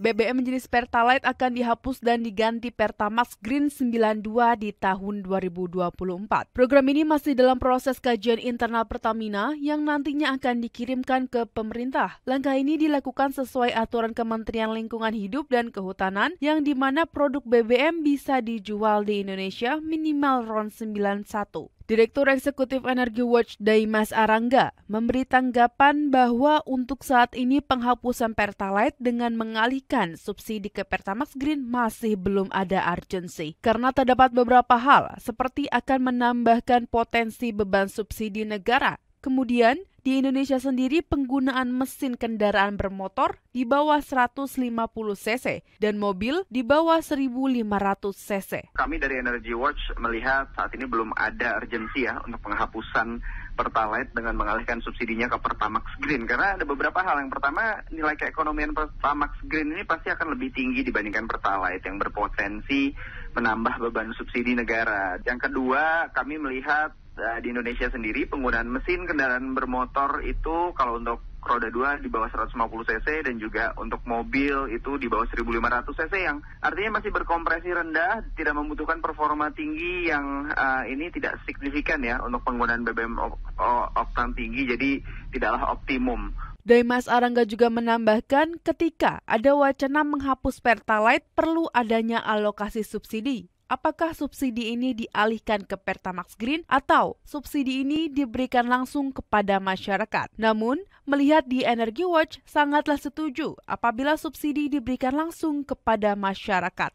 BBM jenis Pertalite akan dihapus dan diganti Pertamax Green 92 di tahun 2024. Program ini masih dalam proses kajian internal Pertamina yang nantinya akan dikirimkan ke pemerintah. Langkah ini dilakukan sesuai aturan Kementerian Lingkungan Hidup dan Kehutanan yang di mana produk BBM bisa dijual di Indonesia minimal RON 91. Direktur Eksekutif Energy Watch Daimas Arangga memberi tanggapan bahwa untuk saat ini penghapusan Pertalite dengan mengalihkan subsidi ke Pertamax Green masih belum ada urgency Karena terdapat beberapa hal seperti akan menambahkan potensi beban subsidi negara Kemudian, di Indonesia sendiri, penggunaan mesin kendaraan bermotor di bawah 150 cc dan mobil di bawah 1.500 cc. Kami dari Energy Watch melihat saat ini belum ada urgensi ya untuk penghapusan Pertalite dengan mengalihkan subsidinya ke Pertamax Green karena ada beberapa hal. Yang pertama, nilai keekonomian Pertamax Green ini pasti akan lebih tinggi dibandingkan Pertalite yang berpotensi menambah beban subsidi negara. Yang kedua, kami melihat Eh, di Indonesia sendiri penggunaan mesin kendaraan bermotor itu kalau untuk roda 2 di bawah 150 cc dan juga untuk mobil itu di bawah 1500 cc yang artinya masih berkompresi rendah, tidak membutuhkan performa tinggi yang uh, ini tidak signifikan ya untuk penggunaan BBM oktan tinggi jadi tidaklah optimum. Daimas Arangga juga menambahkan ketika ada wacana menghapus Pertalite perlu adanya alokasi subsidi apakah subsidi ini dialihkan ke Pertamax Green atau subsidi ini diberikan langsung kepada masyarakat. Namun, melihat di Energy Watch sangatlah setuju apabila subsidi diberikan langsung kepada masyarakat.